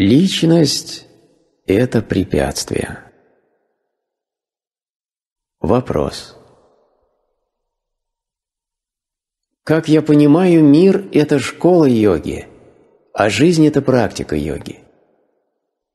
Личность – это препятствие. Вопрос. Как я понимаю, мир – это школа йоги, а жизнь – это практика йоги.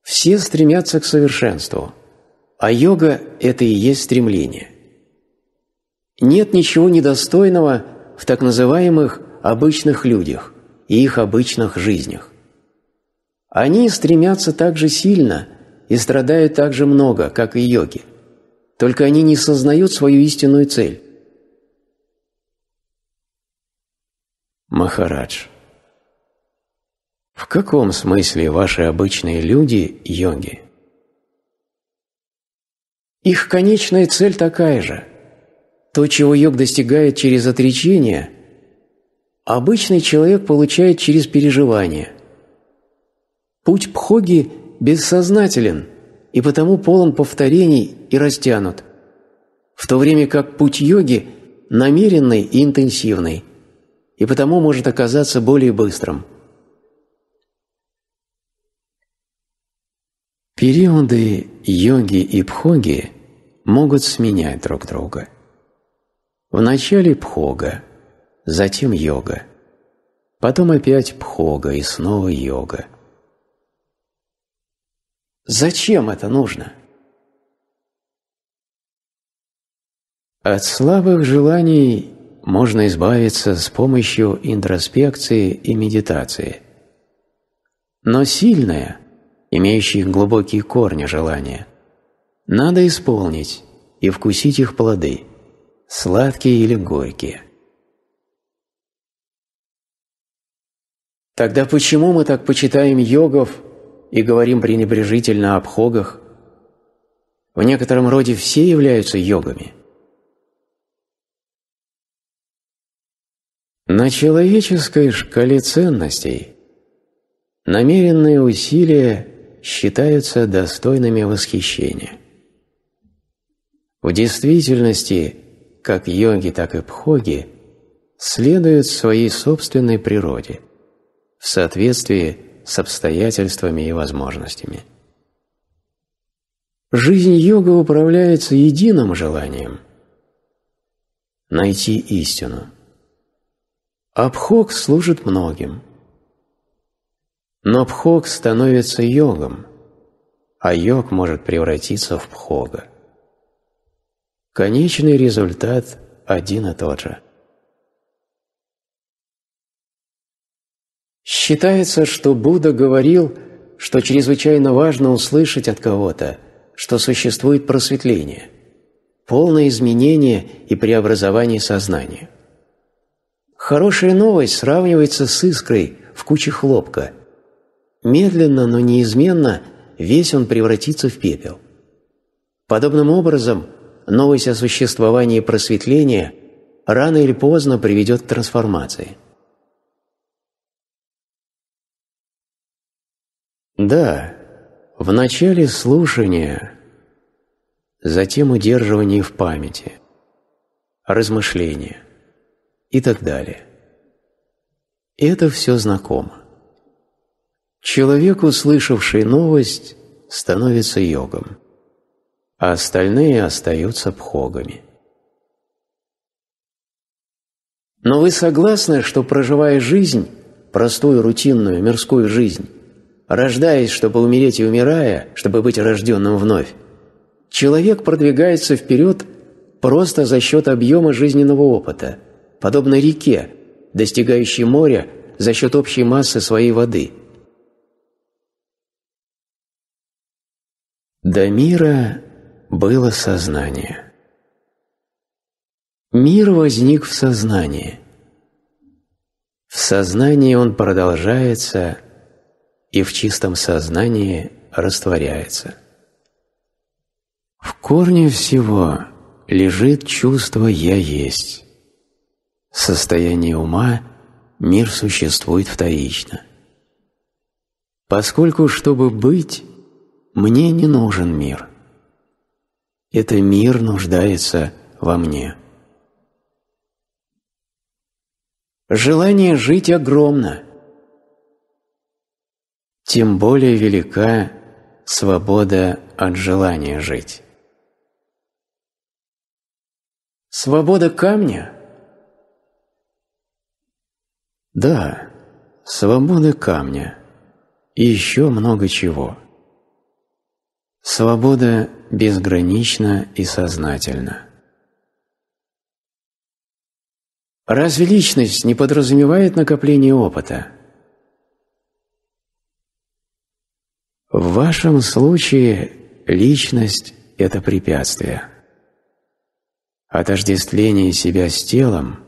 Все стремятся к совершенству, а йога – это и есть стремление. Нет ничего недостойного в так называемых обычных людях и их обычных жизнях. Они стремятся так же сильно и страдают так же много, как и йоги. Только они не сознают свою истинную цель. Махарадж. В каком смысле ваши обычные люди – йоги? Их конечная цель такая же. То, чего йог достигает через отречение, обычный человек получает через переживание – Путь Пхоги бессознателен и потому полон повторений и растянут, в то время как путь йоги намеренный и интенсивный, и потому может оказаться более быстрым. Периоды йоги и пхоги могут сменять друг друга. Вначале пхога, затем йога, потом опять пхога и снова йога. Зачем это нужно? От слабых желаний можно избавиться с помощью интроспекции и медитации. Но сильное, имеющие глубокие корни желания, надо исполнить и вкусить их плоды, сладкие или горькие. Тогда почему мы так почитаем йогов и говорим пренебрежительно об хогах, в некотором роде все являются йогами. На человеческой шкале ценностей намеренные усилия считаются достойными восхищения. В действительности как йоги, так и пхоги следуют своей собственной природе в соответствии с обстоятельствами и возможностями. Жизнь йога управляется единым желанием – найти истину. Абхок служит многим. Но Абхок становится йогом, а йог может превратиться в пхога. Конечный результат один и тот же – Считается, что Будда говорил, что чрезвычайно важно услышать от кого-то, что существует просветление, полное изменение и преобразование сознания. Хорошая новость сравнивается с искрой в куче хлопка. Медленно, но неизменно весь он превратится в пепел. Подобным образом, новость о существовании просветления рано или поздно приведет к трансформации – Да, в начале слушания, затем удерживание в памяти, размышления и так далее. Это все знакомо. Человек, услышавший новость, становится йогом, а остальные остаются пхогами. Но вы согласны, что проживая жизнь, простую рутинную мирскую жизнь, Рождаясь, чтобы умереть и умирая, чтобы быть рожденным вновь, человек продвигается вперед просто за счет объема жизненного опыта, подобно реке, достигающей моря за счет общей массы своей воды. До мира было сознание. Мир возник в сознании. В сознании он продолжается – и в чистом сознании растворяется. В корне всего лежит чувство «я есть». Состояние ума мир существует вторично. Поскольку, чтобы быть, мне не нужен мир. Это мир нуждается во мне. Желание жить огромно – тем более велика свобода от желания жить. Свобода камня? Да, свобода камня и еще много чего. Свобода безгранична и сознательна. Разве личность не подразумевает накопление опыта? В вашем случае личность – это препятствие. Отождествление себя с телом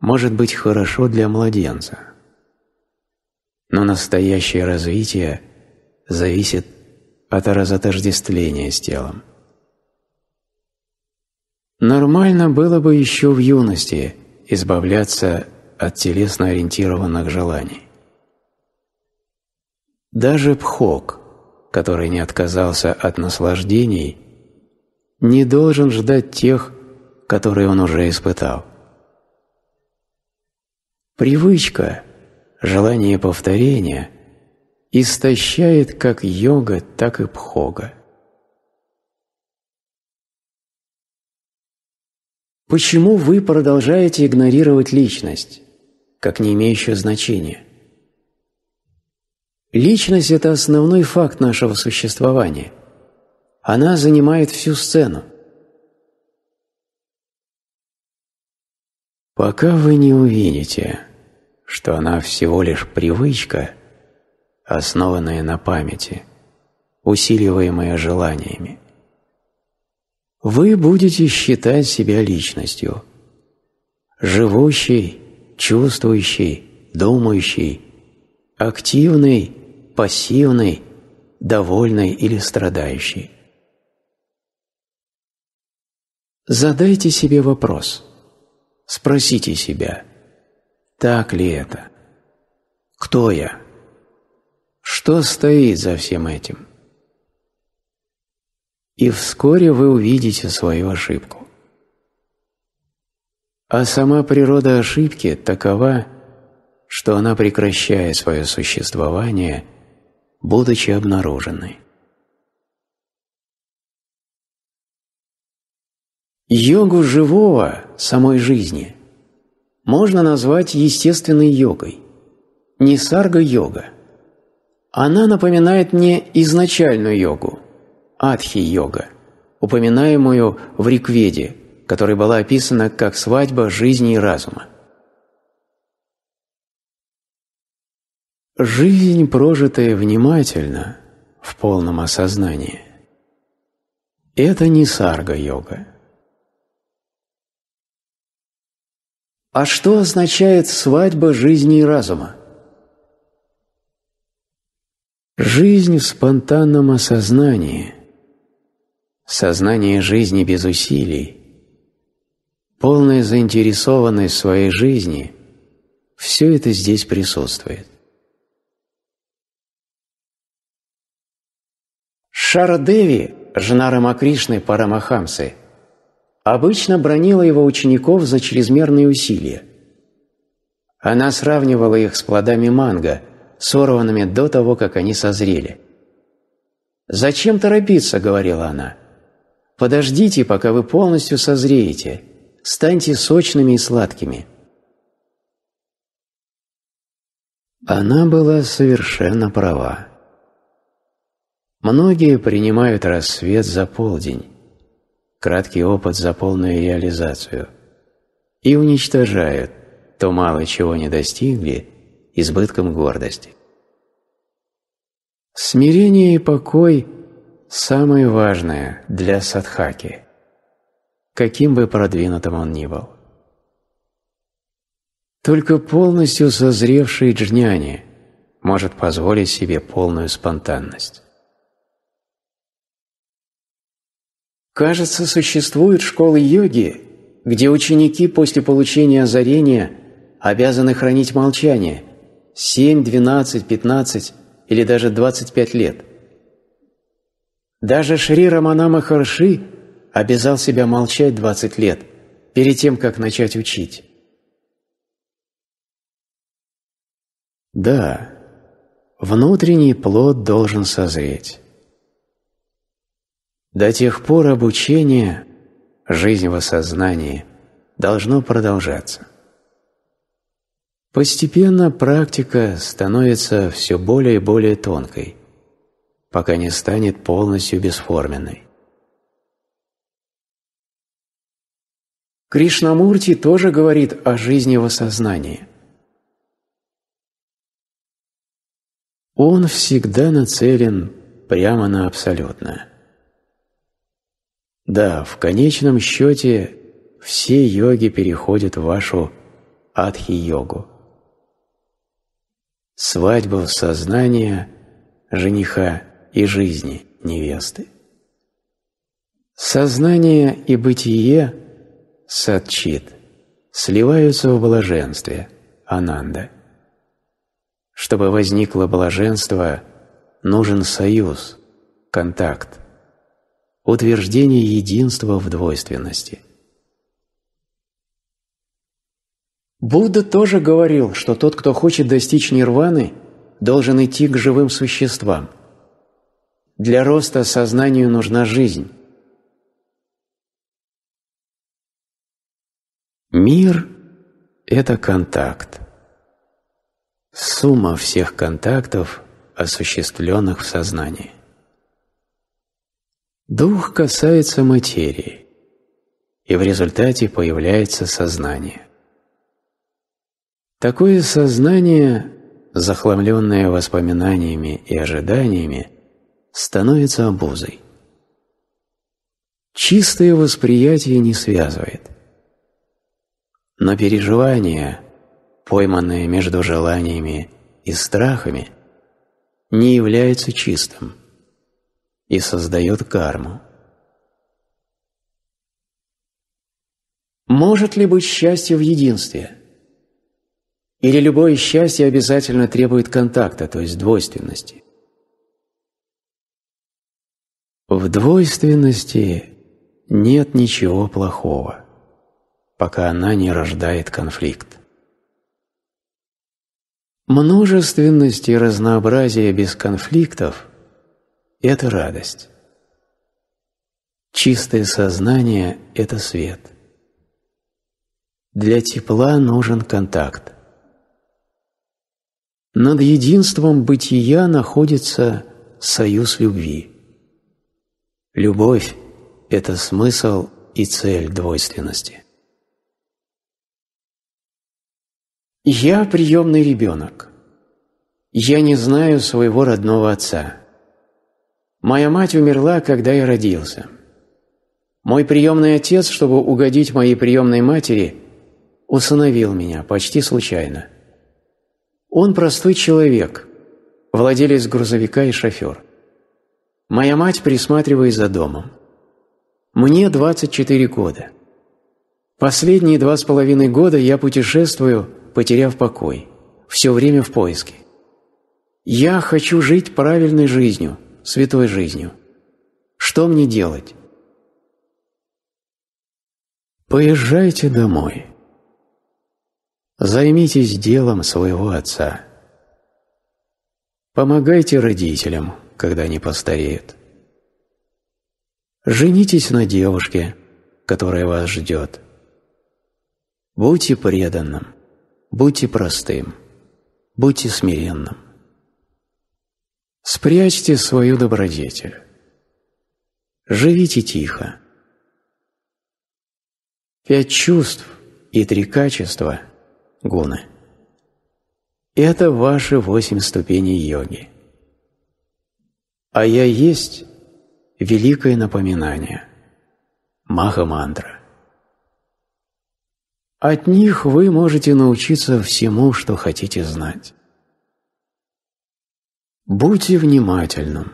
может быть хорошо для младенца. Но настоящее развитие зависит от разотождествления с телом. Нормально было бы еще в юности избавляться от телесно ориентированных желаний. Даже пхок – который не отказался от наслаждений, не должен ждать тех, которые он уже испытал. Привычка, желание повторения истощает как йога, так и пхога. Почему вы продолжаете игнорировать личность, как не имеющую значения? Личность – это основной факт нашего существования. Она занимает всю сцену. Пока вы не увидите, что она всего лишь привычка, основанная на памяти, усиливаемая желаниями, вы будете считать себя личностью, живущей, чувствующей, думающей, активной пассивный, довольный или страдающий. Задайте себе вопрос. Спросите себя, так ли это? Кто я? Что стоит за всем этим? И вскоре вы увидите свою ошибку. А сама природа ошибки такова, что она прекращает свое существование – будучи обнаружены. Йогу живого, самой жизни, можно назвать естественной йогой, не сарга-йога. Она напоминает мне изначальную йогу, адхи-йога, упоминаемую в Рикведе, которая была описана как свадьба жизни и разума. Жизнь, прожитая внимательно, в полном осознании, это не сарга-йога. А что означает свадьба жизни и разума? Жизнь в спонтанном осознании, сознание жизни без усилий, полная заинтересованность своей жизни – все это здесь присутствует. Шарадеви, Деви, жена Рамакришны Парамахамсы, обычно бронила его учеников за чрезмерные усилия. Она сравнивала их с плодами манго, сорванными до того, как они созрели. «Зачем торопиться?» – говорила она. «Подождите, пока вы полностью созреете. Станьте сочными и сладкими». Она была совершенно права. Многие принимают рассвет за полдень, краткий опыт за полную реализацию, и уничтожают то мало чего не достигли избытком гордости. Смирение и покой – самое важное для садхаки, каким бы продвинутым он ни был. Только полностью созревший джняни может позволить себе полную спонтанность. Кажется, существуют школы йоги, где ученики после получения озарения обязаны хранить молчание 7, 12, 15 или даже 25 лет. Даже Шри Рамана Махарши обязал себя молчать 20 лет перед тем, как начать учить. Да, внутренний плод должен созреть. До тех пор обучение, жизнь в осознании, должно продолжаться. Постепенно практика становится все более и более тонкой, пока не станет полностью бесформенной. Кришнамурти тоже говорит о жизни в осознании. Он всегда нацелен прямо на абсолютное. Да, в конечном счете все йоги переходят в вашу адхи-йогу. Свадьба в сознание жениха и жизни невесты. Сознание и бытие садчит сливаются в блаженстве ананда. Чтобы возникло блаженство, нужен союз, контакт утверждение единства в двойственности. Будда тоже говорил, что тот, кто хочет достичь нирваны, должен идти к живым существам. Для роста сознанию нужна жизнь. Мир – это контакт. Сумма всех контактов, осуществленных в сознании. Дух касается материи, и в результате появляется сознание. Такое сознание, захламленное воспоминаниями и ожиданиями, становится обузой. Чистое восприятие не связывает. Но переживание, пойманное между желаниями и страхами, не является чистым – и создает карму. Может ли быть счастье в единстве? Или любое счастье обязательно требует контакта, то есть двойственности? В двойственности нет ничего плохого, пока она не рождает конфликт. Множественность и разнообразие без конфликтов это радость. Чистое сознание – это свет. Для тепла нужен контакт. Над единством бытия находится союз любви. Любовь – это смысл и цель двойственности. Я приемный ребенок. Я не знаю своего родного отца. Моя мать умерла, когда я родился. Мой приемный отец, чтобы угодить моей приемной матери, усыновил меня почти случайно. Он простой человек, владелец грузовика и шофер. Моя мать присматривает за домом. Мне 24 года. Последние два с половиной года я путешествую, потеряв покой, все время в поиске. Я хочу жить правильной жизнью – святой жизнью. Что мне делать? Поезжайте домой. Займитесь делом своего отца. Помогайте родителям, когда они постареют. Женитесь на девушке, которая вас ждет. Будьте преданным, будьте простым, будьте смиренным. Спрячьте свою добродетель. Живите тихо. Пять чувств и три качества – гуны. Это ваши восемь ступеней йоги. А я есть – великое напоминание, маха-мантра. От них вы можете научиться всему, что хотите знать. Будьте внимательным.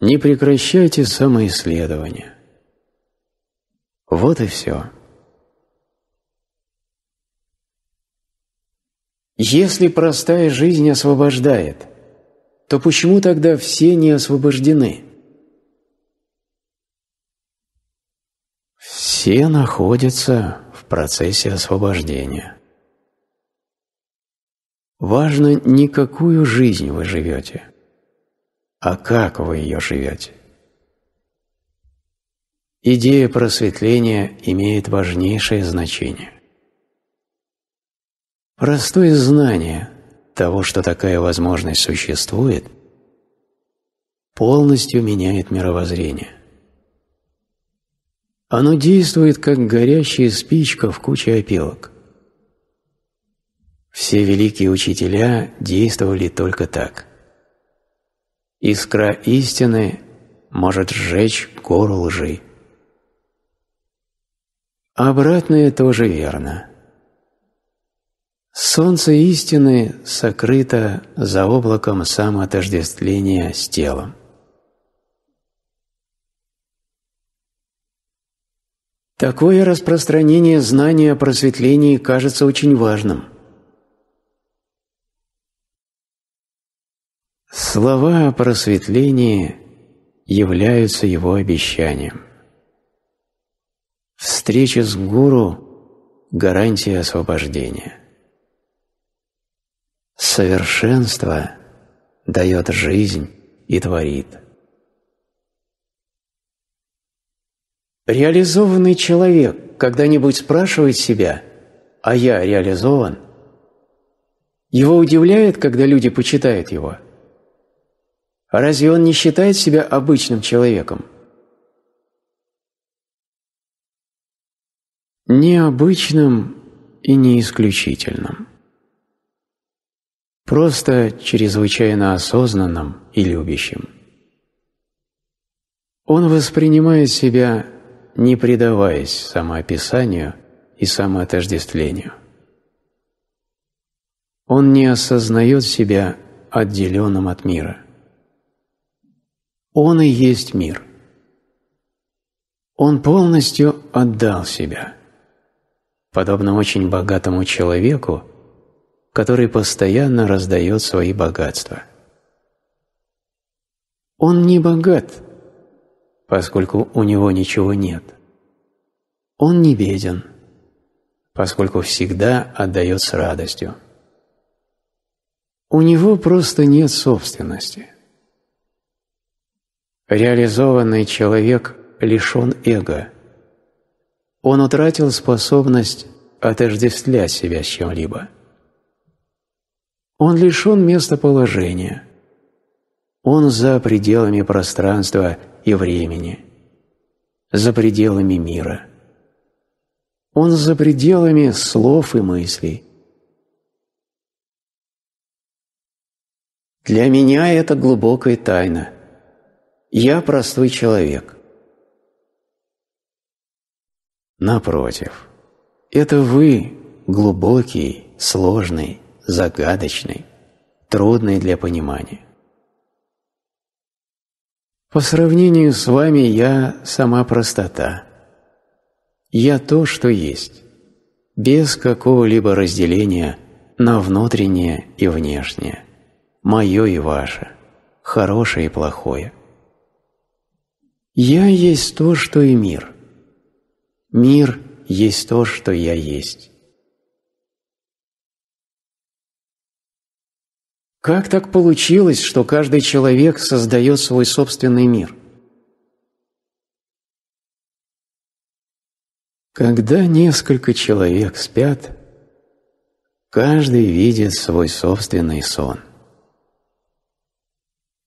Не прекращайте самоисследование. Вот и все. Если простая жизнь освобождает, то почему тогда все не освобождены? Все находятся в процессе освобождения. Важно не какую жизнь вы живете, а как вы ее живете. Идея просветления имеет важнейшее значение. Простое знание того, что такая возможность существует, полностью меняет мировоззрение. Оно действует как горящая спичка в куче опилок – все великие учителя действовали только так. Искра истины может сжечь гору лжи. Обратное тоже верно. Солнце истины сокрыто за облаком самоотождествления с телом. Такое распространение знания о просветлении кажется очень важным – Слова о просветлении являются его обещанием. Встреча с гуру – гарантия освобождения. Совершенство дает жизнь и творит. Реализованный человек когда-нибудь спрашивает себя «А я реализован?» Его удивляет, когда люди почитают его – а разве он не считает себя обычным человеком? Необычным и не исключительным. Просто чрезвычайно осознанным и любящим. Он воспринимает себя, не предаваясь самоописанию и самоотождествлению. Он не осознает себя отделенным от мира – он и есть мир. Он полностью отдал себя, подобно очень богатому человеку, который постоянно раздает свои богатства. Он не богат, поскольку у него ничего нет. Он не беден, поскольку всегда отдает с радостью. У него просто нет собственности – Реализованный человек лишен эго. Он утратил способность отождествлять себя с чем-либо. Он лишен местоположения. Он за пределами пространства и времени, за пределами мира. Он за пределами слов и мыслей. Для меня это глубокая тайна – «Я простой человек». Напротив, это вы глубокий, сложный, загадочный, трудный для понимания. По сравнению с вами я сама простота. Я то, что есть, без какого-либо разделения на внутреннее и внешнее, мое и ваше, хорошее и плохое – я есть то, что и мир. Мир есть то, что я есть. Как так получилось, что каждый человек создает свой собственный мир? Когда несколько человек спят, каждый видит свой собственный сон.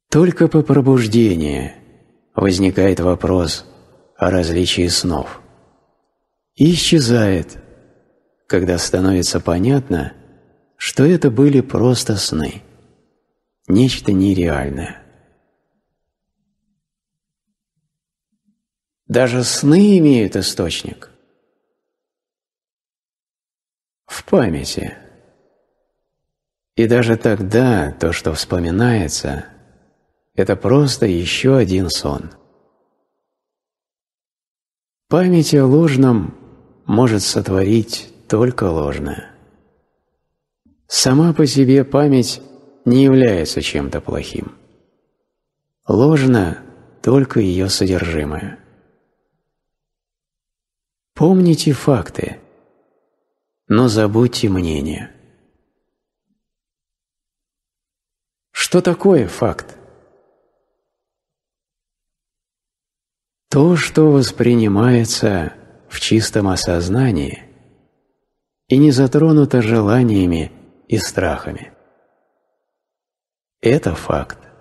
Только по пробуждению – возникает вопрос о различии снов. И исчезает, когда становится понятно, что это были просто сны, нечто нереальное. Даже сны имеют источник. В памяти. И даже тогда то, что вспоминается – это просто еще один сон. Память о ложном может сотворить только ложное. Сама по себе память не является чем-то плохим. Ложно только ее содержимое. Помните факты, но забудьте мнение. Что такое факт? То, что воспринимается в чистом осознании и не затронуто желаниями и страхами. Это факт.